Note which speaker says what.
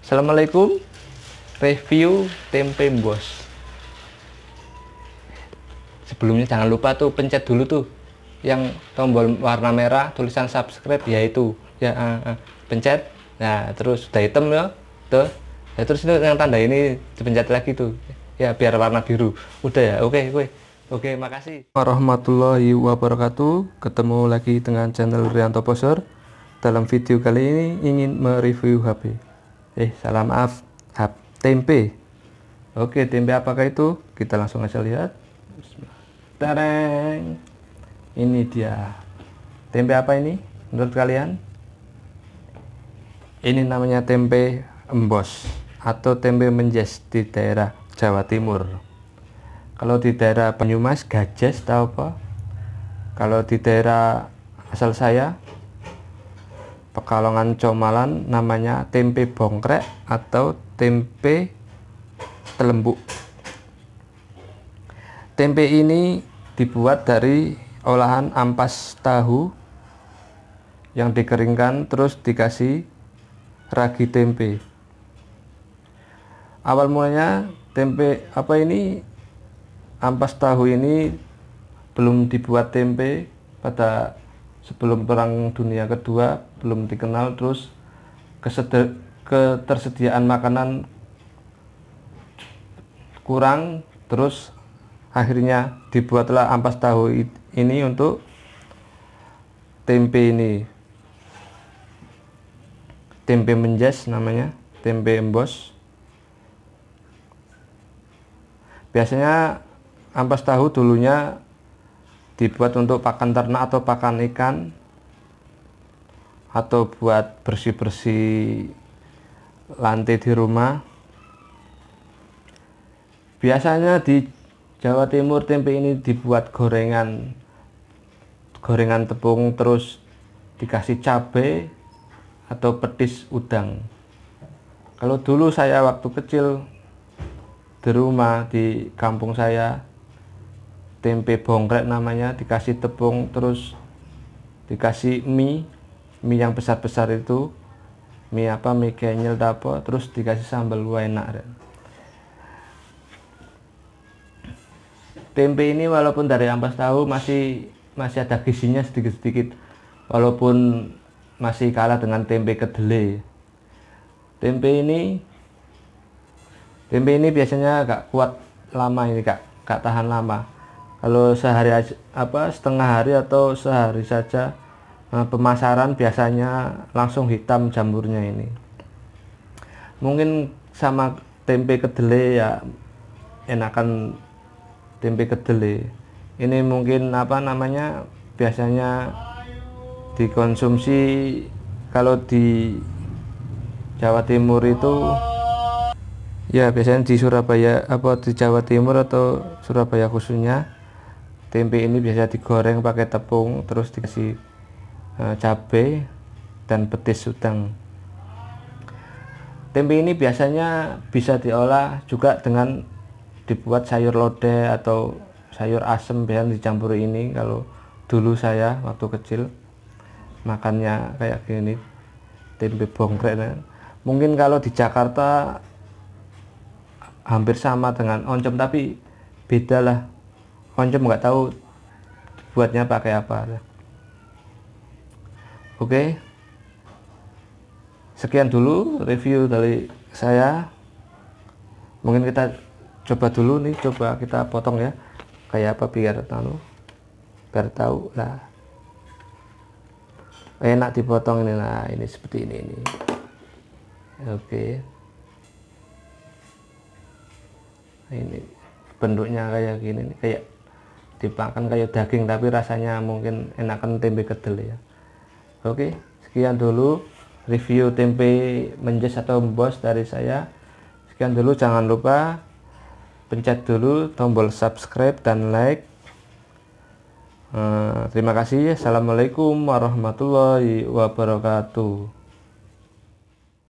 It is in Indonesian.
Speaker 1: Assalamualaikum Review tempe bos Sebelumnya jangan lupa tuh pencet dulu tuh Yang tombol warna merah tulisan subscribe yaitu ya uh, uh, pencet nah terus udah hitam ya tuh ya, terus itu yang tanda ini dipencet lagi tuh ya biar warna biru udah ya oke okay, oke okay. oke makasih warahmatullahi wabarakatuh ketemu lagi dengan channel Rianto Poser dalam video kali ini ingin mereview HP eh salah maaf hap tempe oke tempe apakah itu kita langsung aja lihat tereng ini dia tempe apa ini menurut kalian ini namanya tempe embos atau tempe menjes di daerah Jawa Timur kalau di daerah Banyumas gajes tahu apa kalau di daerah asal saya Pekalongan Comalan namanya tempe bongkrek atau tempe telembuk. Tempe ini dibuat dari olahan ampas tahu yang dikeringkan terus dikasih ragi tempe. Awal mulanya tempe apa ini ampas tahu ini belum dibuat tempe pada sebelum perang dunia kedua belum dikenal terus keseder, ketersediaan makanan kurang terus akhirnya dibuatlah ampas tahu ini untuk tempe ini tempe menjas namanya tempe embos biasanya ampas tahu dulunya dibuat untuk pakan ternak atau pakan ikan atau buat bersih-bersih lantai di rumah biasanya di Jawa Timur tempe ini dibuat gorengan gorengan tepung terus dikasih cabai atau petis udang kalau dulu saya waktu kecil di rumah di kampung saya tempe bongkrek namanya dikasih tepung terus dikasih mie mie yang besar-besar itu mie apa mie kenyel dapur terus dikasih sambal wah enak tempe ini walaupun dari ampas tahu masih masih ada gizinya sedikit-sedikit walaupun masih kalah dengan tempe kedelai tempe ini tempe ini biasanya agak kuat lama ini kak, kak tahan lama kalau sehari aja, apa setengah hari atau sehari saja eh, pemasaran biasanya langsung hitam jamurnya ini mungkin sama tempe kedelai ya enakan tempe kedelai ini mungkin apa namanya biasanya dikonsumsi kalau di Jawa Timur itu ya biasanya di Surabaya apa di Jawa Timur atau Surabaya khususnya tempe ini biasa digoreng pakai tepung terus dikasih eh, cabai dan petis udang tempe ini biasanya bisa diolah juga dengan dibuat sayur lodeh atau sayur asem biar dicampur ini kalau dulu saya waktu kecil makannya kayak gini tempe bongkrek ya. mungkin kalau di Jakarta hampir sama dengan oncom tapi beda lah konco nggak tahu buatnya pakai apa oke sekian dulu review dari saya mungkin kita coba dulu nih coba kita potong ya kayak apa biar tahu biar tahu lah enak dipotong ini nah ini seperti ini ini oke ini bentuknya kayak gini nih kayak dipakan kayak daging tapi rasanya mungkin enakan tempe kedel ya oke sekian dulu review tempe menjes atau bos dari saya sekian dulu jangan lupa pencet dulu tombol subscribe dan like eh, terima kasih assalamualaikum warahmatullahi wabarakatuh